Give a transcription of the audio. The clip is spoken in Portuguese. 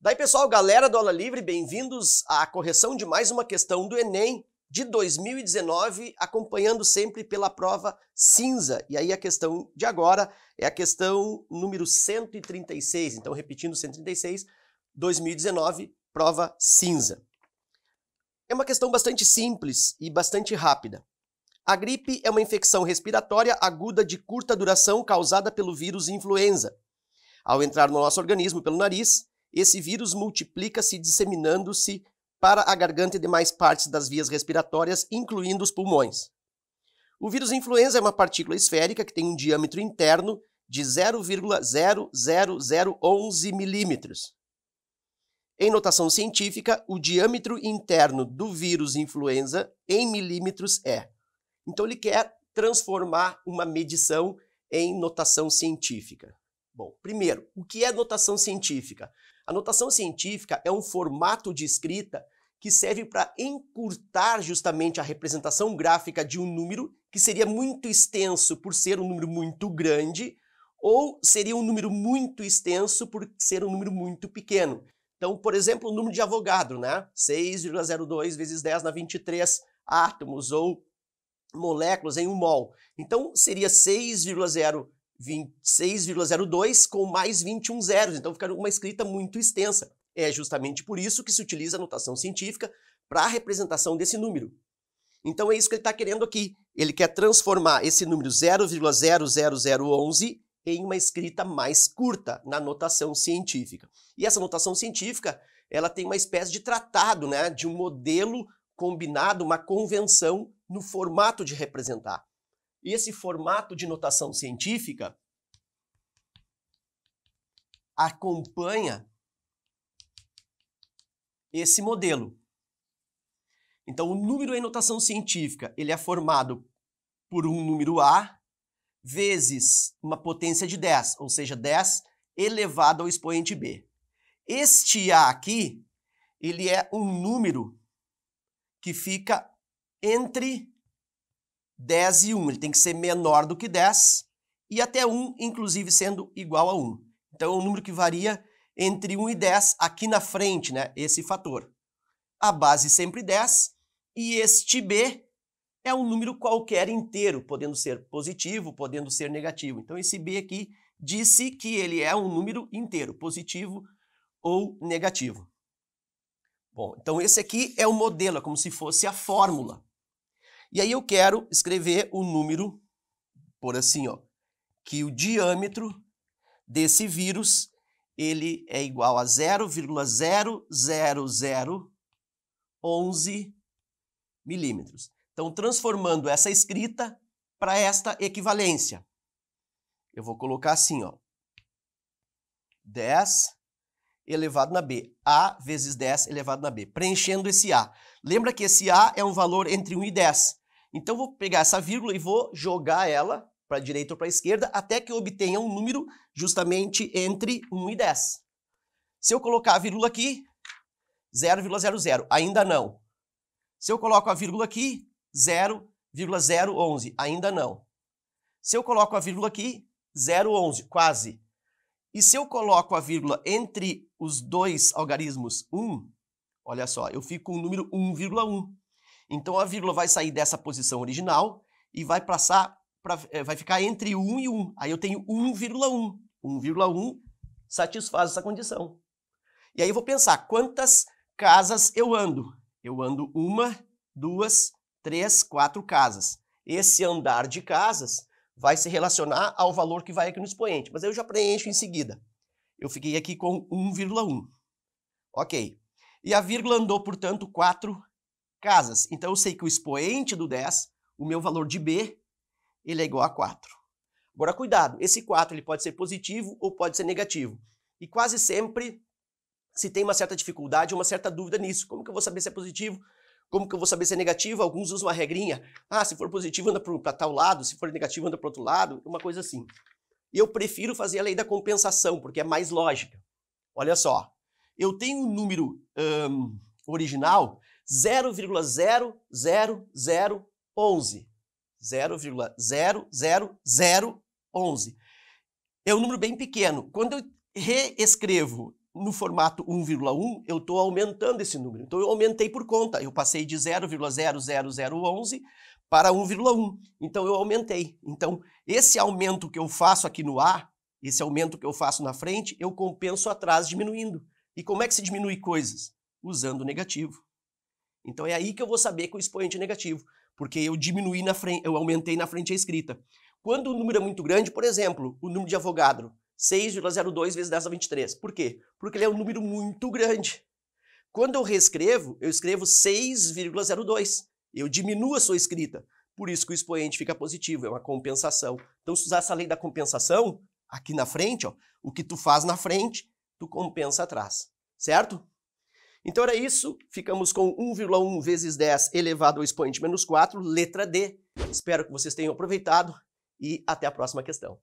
Daí, pessoal, galera do Aula Livre, bem-vindos à correção de mais uma questão do Enem de 2019, acompanhando sempre pela prova cinza. E aí a questão de agora é a questão número 136. Então, repetindo, 136, 2019, prova cinza. É uma questão bastante simples e bastante rápida. A gripe é uma infecção respiratória aguda de curta duração causada pelo vírus influenza. Ao entrar no nosso organismo pelo nariz, esse vírus multiplica-se disseminando-se para a garganta e demais partes das vias respiratórias, incluindo os pulmões. O vírus influenza é uma partícula esférica que tem um diâmetro interno de 0,00011 milímetros. Em notação científica, o diâmetro interno do vírus influenza em milímetros é. Então ele quer transformar uma medição em notação científica. Bom, primeiro, o que é notação científica? A notação científica é um formato de escrita que serve para encurtar justamente a representação gráfica de um número que seria muito extenso por ser um número muito grande ou seria um número muito extenso por ser um número muito pequeno. Então, por exemplo, o número de Avogadro, né? 6,02 vezes 10 na 23 átomos ou moléculas em um mol. Então, seria 6,02 26,02 com mais 21 zeros, então fica uma escrita muito extensa. É justamente por isso que se utiliza a notação científica para a representação desse número. Então é isso que ele está querendo aqui. Ele quer transformar esse número 0,00011 em uma escrita mais curta na notação científica. E essa notação científica ela tem uma espécie de tratado, né, de um modelo combinado, uma convenção no formato de representar. E esse formato de notação científica acompanha esse modelo. Então, o número em notação científica ele é formado por um número A vezes uma potência de 10, ou seja, 10 elevado ao expoente B. Este A aqui, ele é um número que fica entre 10 e 1. Ele tem que ser menor do que 10 e até 1, inclusive sendo igual a 1. Então é um número que varia entre 1 e 10 aqui na frente, né? Esse fator. A base sempre 10 e este B é um número qualquer inteiro, podendo ser positivo, podendo ser negativo. Então esse B aqui disse que ele é um número inteiro, positivo ou negativo. Bom, então esse aqui é o modelo, é como se fosse a fórmula. E aí eu quero escrever o número, por assim, ó, que o diâmetro desse vírus ele é igual a 0,00011 milímetros. Então, transformando essa escrita para esta equivalência. Eu vou colocar assim, ó. 10 elevado na B. A vezes 10 elevado na B. Preenchendo esse A. Lembra que esse A é um valor entre 1 e 10. Então vou pegar essa vírgula e vou jogar ela para a direita ou para a esquerda até que eu obtenha um número justamente entre 1 e 10. Se eu colocar a vírgula aqui, 0,00, ainda não. Se eu coloco a vírgula aqui, 0,011, ainda não. Se eu coloco a vírgula aqui, 0,11, quase. E se eu coloco a vírgula entre os dois algarismos 1, olha só, eu fico com o número 1,1. Então a vírgula vai sair dessa posição original e vai passar para eh, vai ficar entre 1 e 1. Aí eu tenho 1,1. 1,1 satisfaz essa condição. E aí eu vou pensar quantas casas eu ando. Eu ando uma, duas, três, quatro casas. Esse andar de casas vai se relacionar ao valor que vai aqui no expoente, mas eu já preencho em seguida. Eu fiquei aqui com 1,1. Ok. E a vírgula andou, portanto, 4 casas. Então eu sei que o expoente do 10, o meu valor de B, ele é igual a 4. Agora cuidado, esse 4 ele pode ser positivo ou pode ser negativo. E quase sempre se tem uma certa dificuldade, uma certa dúvida nisso. Como que eu vou saber se é positivo? Como que eu vou saber se é negativo? Alguns usam uma regrinha. Ah, se for positivo anda para tal lado, se for negativo anda para outro lado, uma coisa assim. Eu prefiro fazer a lei da compensação, porque é mais lógica. Olha só, eu tenho um número um, original 0,00011. 0,00011. É um número bem pequeno. Quando eu reescrevo no formato 1,1, eu estou aumentando esse número. Então eu aumentei por conta. Eu passei de 0,00011 para 1,1. Então eu aumentei. Então esse aumento que eu faço aqui no A, esse aumento que eu faço na frente, eu compenso atrás diminuindo. E como é que se diminui coisas? Usando o negativo. Então é aí que eu vou saber que o expoente é negativo, porque eu diminuí na frente, eu aumentei na frente a escrita. Quando o número é muito grande, por exemplo, o número de Avogadro, 6,02 vezes 10 a 23. Por quê? Porque ele é um número muito grande. Quando eu reescrevo, eu escrevo 6,02. Eu diminuo a sua escrita. Por isso que o expoente fica positivo, é uma compensação. Então, se usar essa lei da compensação, aqui na frente, ó, o que tu faz na frente, tu compensa atrás. Certo? Então era isso, ficamos com 1,1 vezes 10 elevado ao expoente menos 4, letra D. Espero que vocês tenham aproveitado e até a próxima questão.